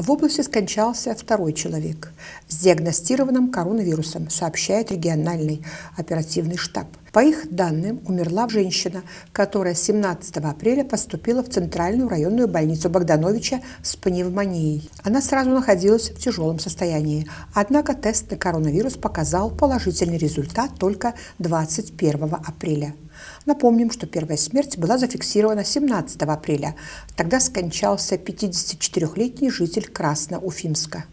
В области скончался второй человек с диагностированным коронавирусом, сообщает региональный оперативный штаб. По их данным, умерла женщина, которая 17 апреля поступила в Центральную районную больницу Богдановича с пневмонией. Она сразу находилась в тяжелом состоянии, однако тест на коронавирус показал положительный результат только 21 апреля. Напомним, что первая смерть была зафиксирована 17 апреля. Тогда скончался 54-летний житель Краснouфимска.